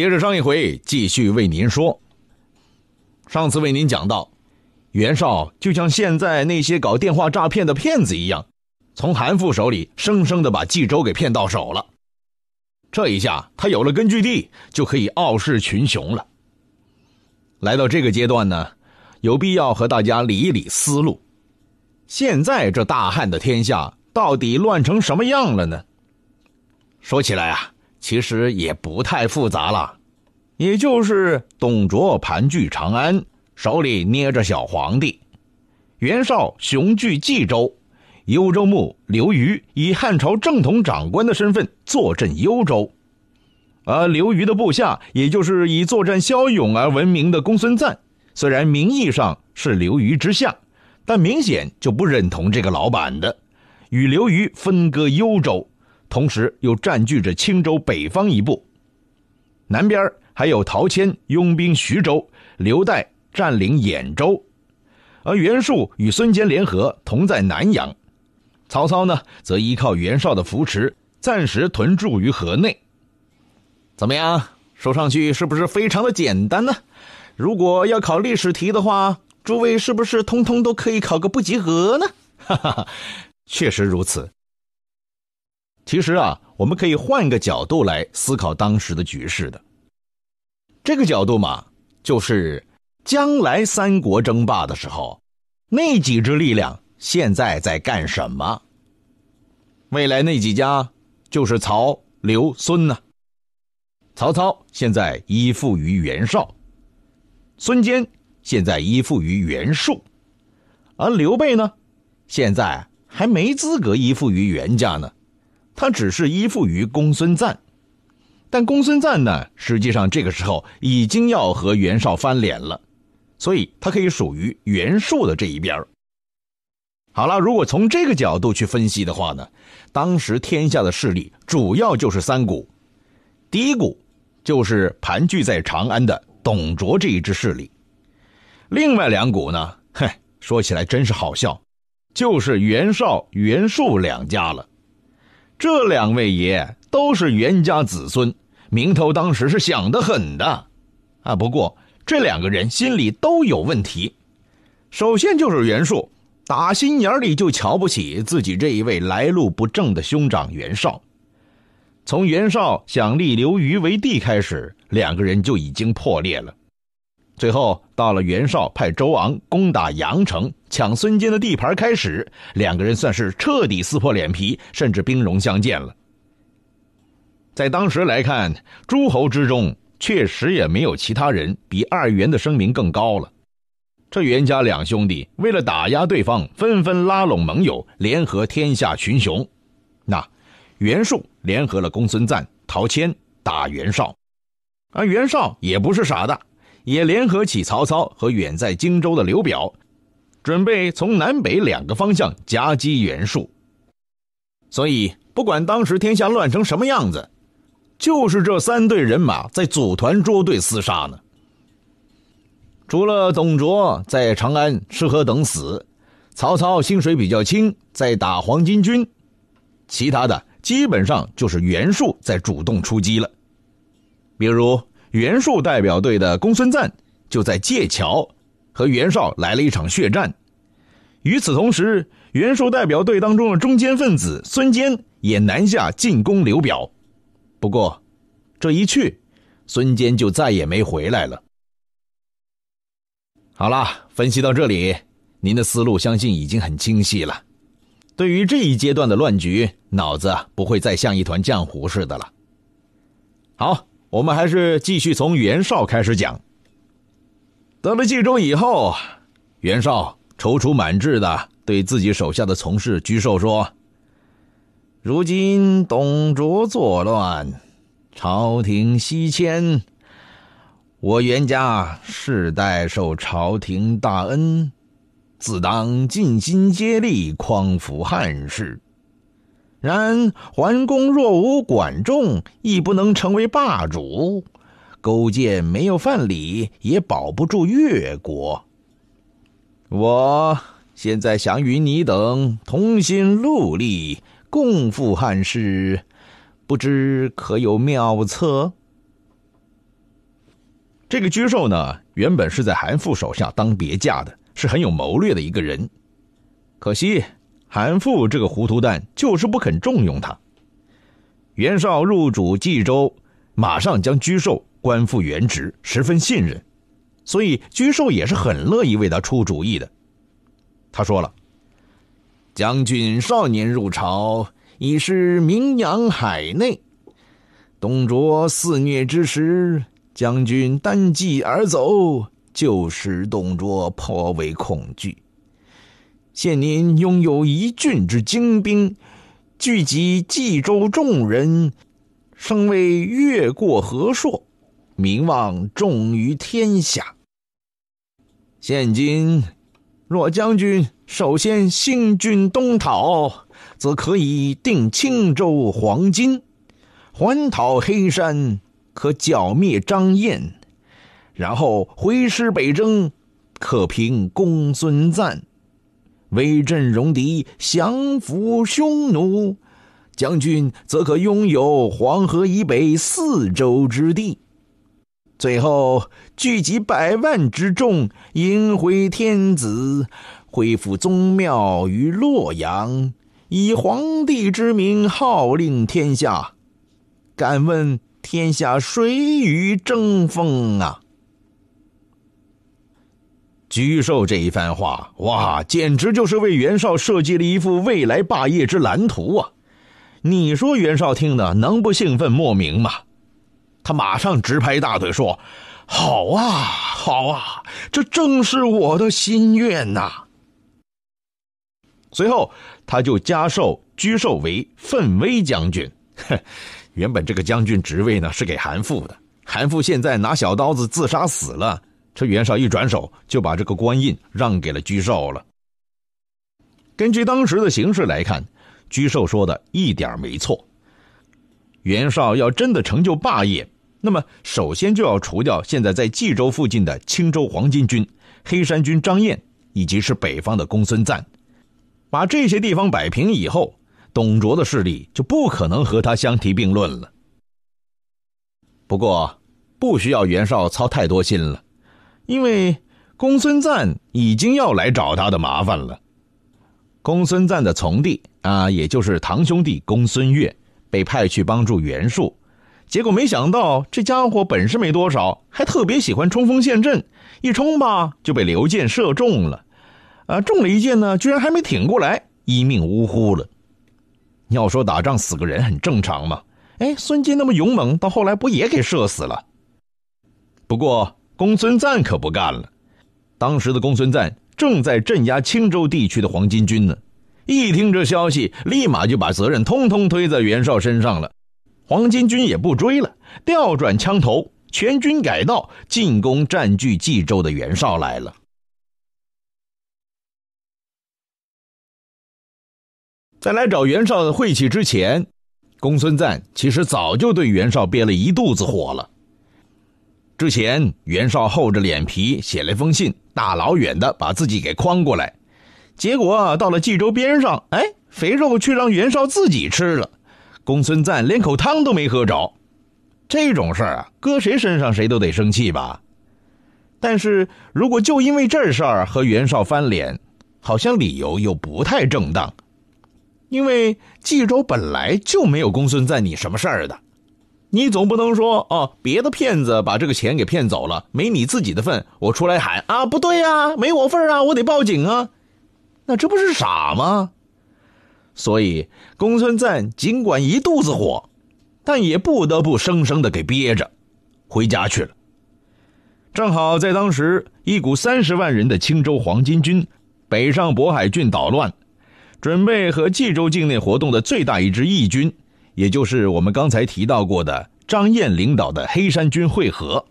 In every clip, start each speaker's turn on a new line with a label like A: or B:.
A: 接着上一回，继续为您说。上次为您讲到，袁绍就像现在那些搞电话诈骗的骗子一样，从韩馥手里生生的把冀州给骗到手了。这一下他有了根据地，就可以傲视群雄了。来到这个阶段呢，有必要和大家理一理思路。现在这大汉的天下到底乱成什么样了呢？说起来啊。其实也不太复杂了，也就是董卓盘踞长安，手里捏着小皇帝；袁绍雄踞冀州，幽州牧刘虞以汉朝正统长官的身份坐镇幽州，而刘虞的部下，也就是以作战骁勇而闻名的公孙瓒，虽然名义上是刘虞之下，但明显就不认同这个老板的，与刘虞分割幽州。同时又占据着青州北方一部，南边还有陶谦拥兵徐州，刘岱占领兖州，而袁术与孙坚联合，同在南阳。曹操呢，则依靠袁绍的扶持，暂时屯驻于河内。怎么样，说上去是不是非常的简单呢？如果要考历史题的话，诸位是不是通通都可以考个不及格呢？哈哈哈，确实如此。其实啊，我们可以换个角度来思考当时的局势的。这个角度嘛，就是将来三国争霸的时候，那几支力量现在在干什么？未来那几家，就是曹、刘、孙呢？曹操现在依附于袁绍，孙坚现在依附于袁术，而刘备呢，现在还没资格依附于袁家呢。他只是依附于公孙瓒，但公孙瓒呢，实际上这个时候已经要和袁绍翻脸了，所以他可以属于袁术的这一边好了，如果从这个角度去分析的话呢，当时天下的势力主要就是三股，第一股就是盘踞在长安的董卓这一支势力，另外两股呢，哼，说起来真是好笑，就是袁绍、袁术两家了。这两位爷都是袁家子孙，名头当时是响得很的，啊！不过这两个人心里都有问题。首先就是袁术，打心眼里就瞧不起自己这一位来路不正的兄长袁绍。从袁绍想立刘虞为帝开始，两个人就已经破裂了。最后到了袁绍派周昂攻打阳城、抢孙坚的地盘开始，两个人算是彻底撕破脸皮，甚至兵戎相见了。在当时来看，诸侯之中确实也没有其他人比二袁的声名更高了。这袁家两兄弟为了打压对方，纷纷拉拢盟友，联合天下群雄。那袁术联合了公孙瓒、陶谦打袁绍，而袁绍也不是傻的。也联合起曹操和远在荆州的刘表，准备从南北两个方向夹击袁术。所以，不管当时天下乱成什么样子，就是这三队人马在组团捉对厮杀呢。除了董卓在长安吃喝等死，曹操薪水比较轻，在打黄巾军，其他的基本上就是袁术在主动出击了，比如。袁术代表队的公孙瓒就在界桥和袁绍来了一场血战。与此同时，袁术代表队当中的中间分子孙坚也南下进攻刘表。不过，这一去，孙坚就再也没回来了。好了，分析到这里，您的思路相信已经很清晰了。对于这一阶段的乱局，脑子不会再像一团浆糊似的了。好。我们还是继续从袁绍开始讲。得了冀州以后，袁绍踌躇满志的对自己手下的从事沮授说：“如今董卓作乱，朝廷西迁，我袁家世代受朝廷大恩，自当尽心竭力匡扶汉室。”然，桓公若无管仲，亦不能成为霸主；勾践没有范蠡，也保不住越国。我现在想与你等同心戮力，共赴汉室，不知可有妙策？这个沮授呢，原本是在韩馥手下当别驾的，是很有谋略的一个人，可惜。韩馥这个糊涂蛋就是不肯重用他。袁绍入主冀州，马上将沮授官复原职，十分信任，所以沮授也是很乐意为他出主意的。他说了：“将军少年入朝，已是名扬海内；董卓肆虐之时，将军单骑而走，就使董卓颇为恐惧。”现您拥有一郡之精兵，聚集冀州众人，声威越过河朔，名望重于天下。现今，若将军首先兴军东讨，则可以定青州黄巾；环讨黑山，可剿灭张燕；然后回师北征，可平公孙瓒。威震戎狄，降服匈奴，将军则可拥有黄河以北四州之地。最后聚集百万之众，迎回天子，恢复宗庙于洛阳，以皇帝之名号令天下。敢问天下谁与争锋啊？沮授这一番话，哇，简直就是为袁绍设计了一幅未来霸业之蓝图啊！你说袁绍听的能不兴奋莫名吗？他马上直拍大腿说：“好啊，好啊，这正是我的心愿呐！”随后，他就加授沮授为奋威将军。原本这个将军职位呢是给韩馥的，韩馥现在拿小刀子自杀死了。这袁绍一转手就把这个官印让给了沮授了。根据当时的形势来看，沮授说的一点没错。袁绍要真的成就霸业，那么首先就要除掉现在在冀州附近的青州黄巾军、黑山军张燕，以及是北方的公孙瓒。把这些地方摆平以后，董卓的势力就不可能和他相提并论了。不过，不需要袁绍操太多心了。因为公孙瓒已经要来找他的麻烦了。公孙瓒的从弟啊，也就是堂兄弟公孙越，被派去帮助袁术，结果没想到这家伙本事没多少，还特别喜欢冲锋陷阵，一冲吧就被刘建射中了，啊，中了一箭呢，居然还没挺过来，一命呜呼了。要说打仗死个人很正常嘛，哎，孙坚那么勇猛，到后来不也给射死了？不过。公孙瓒可不干了，当时的公孙瓒正在镇压青州地区的黄巾军呢，一听这消息，立马就把责任通通推在袁绍身上了。黄巾军也不追了，调转枪头，全军改道进攻占据冀州的袁绍来了。在来找袁绍的晦气之前，公孙瓒其实早就对袁绍憋了一肚子火了。之前袁绍厚着脸皮写了一封信，大老远的把自己给诓过来，结果到了冀州边上，哎，肥肉却让袁绍自己吃了，公孙瓒连口汤都没喝着。这种事儿啊，搁谁身上谁都得生气吧。但是如果就因为这事儿和袁绍翻脸，好像理由又不太正当，因为冀州本来就没有公孙瓒你什么事儿的。你总不能说啊，别的骗子把这个钱给骗走了，没你自己的份。我出来喊啊，不对呀，没我份啊，我得报警啊，那这不是傻吗？所以公孙瓒尽管一肚子火，但也不得不生生的给憋着，回家去了。正好在当时，一股三十万人的青州黄巾军，北上渤海郡捣乱，准备和冀州境内活动的最大一支义军。也就是我们刚才提到过的张燕领导的黑山军会合，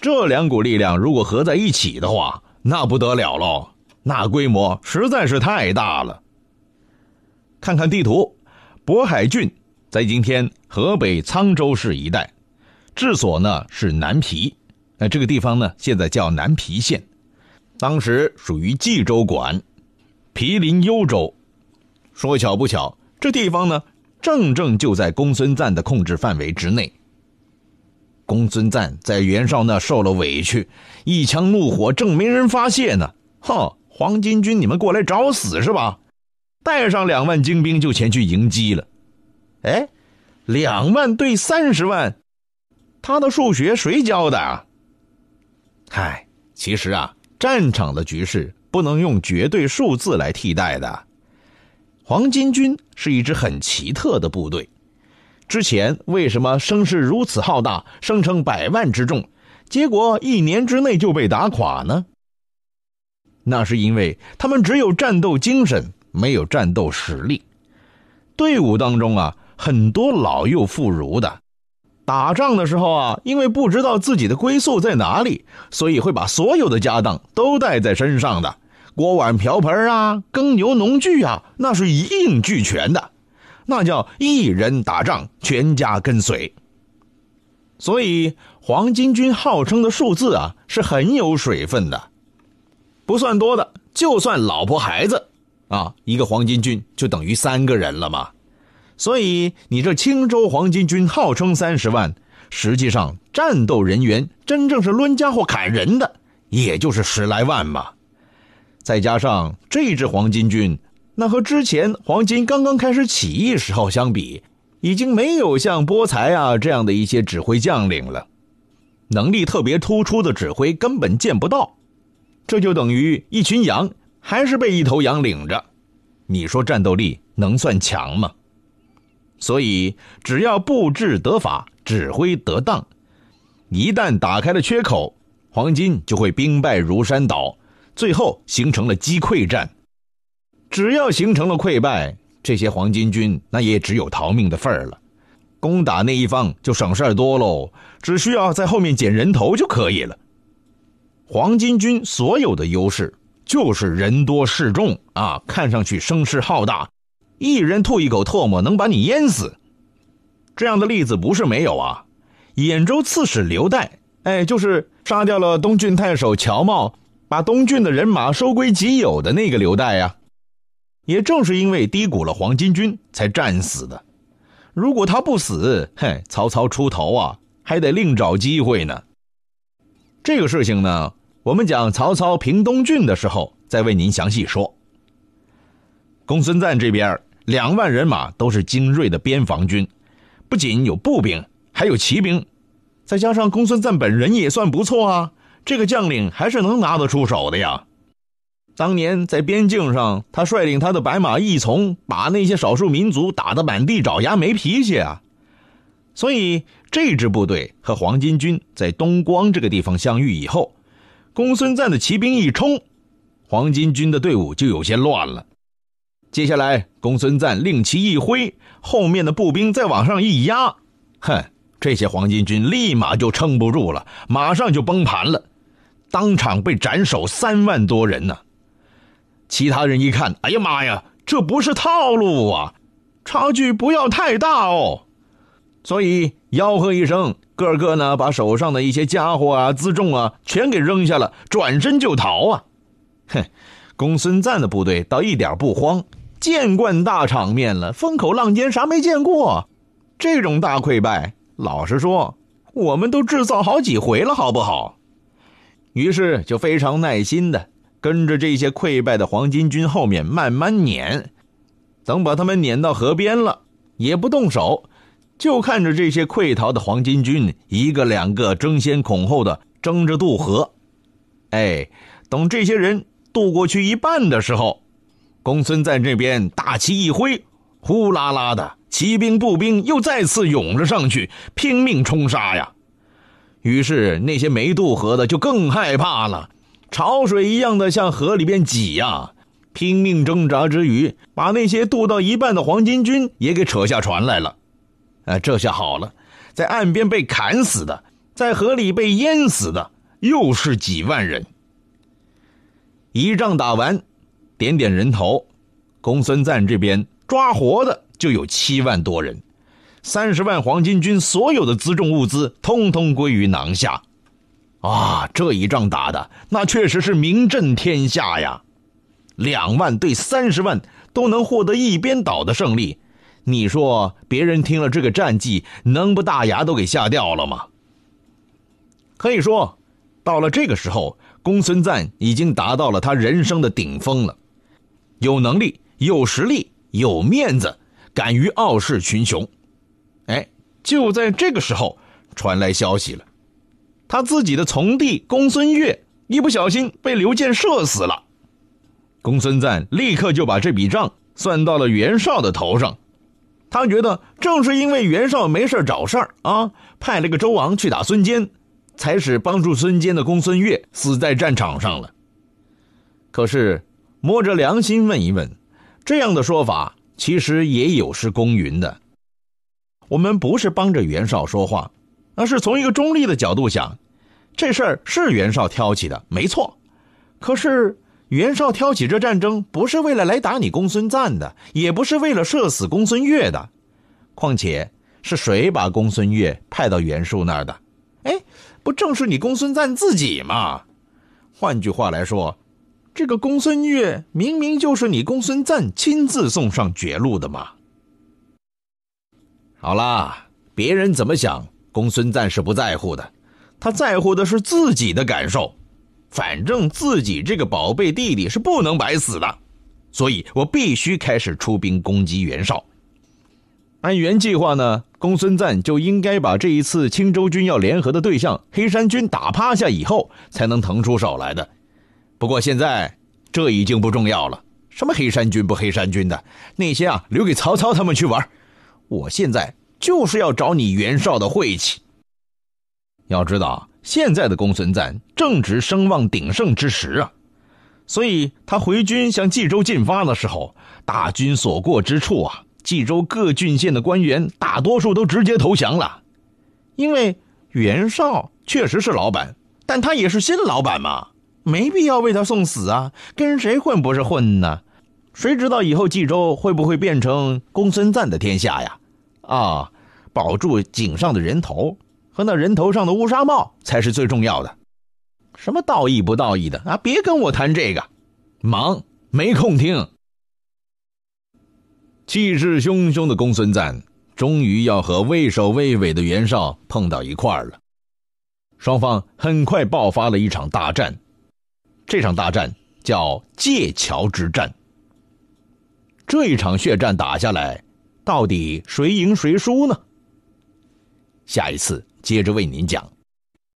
A: 这两股力量如果合在一起的话，那不得了喽！那规模实在是太大了。看看地图，渤海郡在今天河北沧州市一带，治所呢是南皮。那这个地方呢，现在叫南皮县，当时属于冀州管，毗邻幽州。说巧不巧，这地方呢。正正就在公孙瓒的控制范围之内。公孙瓒在袁绍那受了委屈，一腔怒火正没人发泄呢。哼，黄巾军，你们过来找死是吧？带上两万精兵就前去迎击了。哎，两万对三十万，他的数学谁教的啊？嗨，其实啊，战场的局势不能用绝对数字来替代的。黄巾军是一支很奇特的部队，之前为什么声势如此浩大，声称百万之众，结果一年之内就被打垮呢？那是因为他们只有战斗精神，没有战斗实力。队伍当中啊，很多老幼妇孺的，打仗的时候啊，因为不知道自己的归宿在哪里，所以会把所有的家当都带在身上的。锅碗瓢盆啊，耕牛农具啊，那是一应俱全的，那叫一人打仗，全家跟随。所以黄巾军号称的数字啊，是很有水分的，不算多的。就算老婆孩子啊，一个黄巾军就等于三个人了嘛。所以你这青州黄巾军号称三十万，实际上战斗人员真正是抡家伙砍人的，也就是十来万嘛。再加上这支黄巾军，那和之前黄巾刚刚开始起义时候相比，已经没有像波才啊这样的一些指挥将领了，能力特别突出的指挥根本见不到，这就等于一群羊还是被一头羊领着，你说战斗力能算强吗？所以只要布置得法，指挥得当，一旦打开了缺口，黄巾就会兵败如山倒。最后形成了击溃战，只要形成了溃败，这些黄巾军那也只有逃命的份儿了。攻打那一方就省事儿多喽，只需要在后面捡人头就可以了。黄巾军所有的优势就是人多势众啊，看上去声势浩大，一人吐一口唾沫能把你淹死。这样的例子不是没有啊。兖州刺史刘岱，哎，就是杀掉了东郡太守乔瑁。把东郡的人马收归己有的那个刘岱呀，也正是因为低估了黄巾军，才战死的。如果他不死，嘿，曹操出头啊，还得另找机会呢。这个事情呢，我们讲曹操平东郡的时候再为您详细说。公孙瓒这边两万人马都是精锐的边防军，不仅有步兵，还有骑兵，再加上公孙瓒本人也算不错啊。这个将领还是能拿得出手的呀！当年在边境上，他率领他的白马义从，把那些少数民族打得满地找牙、没脾气啊！所以这支部队和黄巾军在东光这个地方相遇以后，公孙瓒的骑兵一冲，黄巾军的队伍就有些乱了。接下来，公孙瓒令旗一挥，后面的步兵再往上一压，哼，这些黄巾军立马就撑不住了，马上就崩盘了。当场被斩首三万多人呢，其他人一看，哎呀妈呀，这不是套路啊，差距不要太大哦，所以吆喝一声，个个呢把手上的一些家伙啊、辎重啊全给扔下了，转身就逃啊。哼，公孙瓒的部队倒一点不慌，见惯大场面了，风口浪尖啥没见过，这种大溃败，老实说，我们都制造好几回了，好不好？于是就非常耐心的跟着这些溃败的黄巾军后面慢慢撵，等把他们撵到河边了，也不动手，就看着这些溃逃的黄巾军一个两个争先恐后的争着渡河。哎，等这些人渡过去一半的时候，公孙瓒这边大旗一挥，呼啦啦的骑兵、步兵又再次涌了上去，拼命冲杀呀！于是那些没渡河的就更害怕了，潮水一样的向河里边挤呀，拼命挣扎之余，把那些渡到一半的黄巾军也给扯下船来了。哎，这下好了，在岸边被砍死的，在河里被淹死的，又是几万人。一仗打完，点点人头，公孙瓒这边抓活的就有七万多人。三十万黄巾军所有的辎重物资，通通归于囊下，啊！这一仗打的那确实是名震天下呀，两万对三十万都能获得一边倒的胜利，你说别人听了这个战绩，能不大牙都给吓掉了吗？可以说，到了这个时候，公孙瓒已经达到了他人生的顶峰了，有能力、有实力、有面子，敢于傲视群雄。哎，就在这个时候，传来消息了，他自己的从弟公孙越一不小心被刘建射死了。公孙瓒立刻就把这笔账算到了袁绍的头上，他觉得正是因为袁绍没事找事儿啊，派了个周王去打孙坚，才使帮助孙坚的公孙越死在战场上了。可是摸着良心问一问，这样的说法其实也有失公允的。我们不是帮着袁绍说话，而是从一个中立的角度想，这事儿是袁绍挑起的，没错。可是袁绍挑起这战争，不是为了来打你公孙瓒的，也不是为了射死公孙越的。况且是谁把公孙越派到袁术那儿的？哎，不正是你公孙瓒自己吗？换句话来说，这个公孙越明明就是你公孙瓒亲自送上绝路的嘛。好啦，别人怎么想，公孙瓒是不在乎的，他在乎的是自己的感受。反正自己这个宝贝弟弟是不能白死的，所以我必须开始出兵攻击袁绍。按原计划呢，公孙瓒就应该把这一次青州军要联合的对象黑山军打趴下以后，才能腾出手来的。不过现在这已经不重要了，什么黑山军不黑山军的，那些啊，留给曹操他们去玩。我现在就是要找你袁绍的晦气。要知道，现在的公孙瓒正值声望鼎盛之时啊，所以他回军向冀州进发的时候，大军所过之处啊，冀州各郡县的官员大多数都直接投降了。因为袁绍确实是老板，但他也是新老板嘛，没必要为他送死啊。跟谁混不是混呢？谁知道以后冀州会不会变成公孙瓒的天下呀？啊，保住井上的人头和那人头上的乌纱帽才是最重要的。什么道义不道义的啊，别跟我谈这个，忙，没空听。气势汹汹的公孙瓒终于要和畏首畏尾的袁绍碰到一块儿了，双方很快爆发了一场大战。这场大战叫界桥之战。这一场血战打下来。到底谁赢谁输呢？下一次接着为您讲。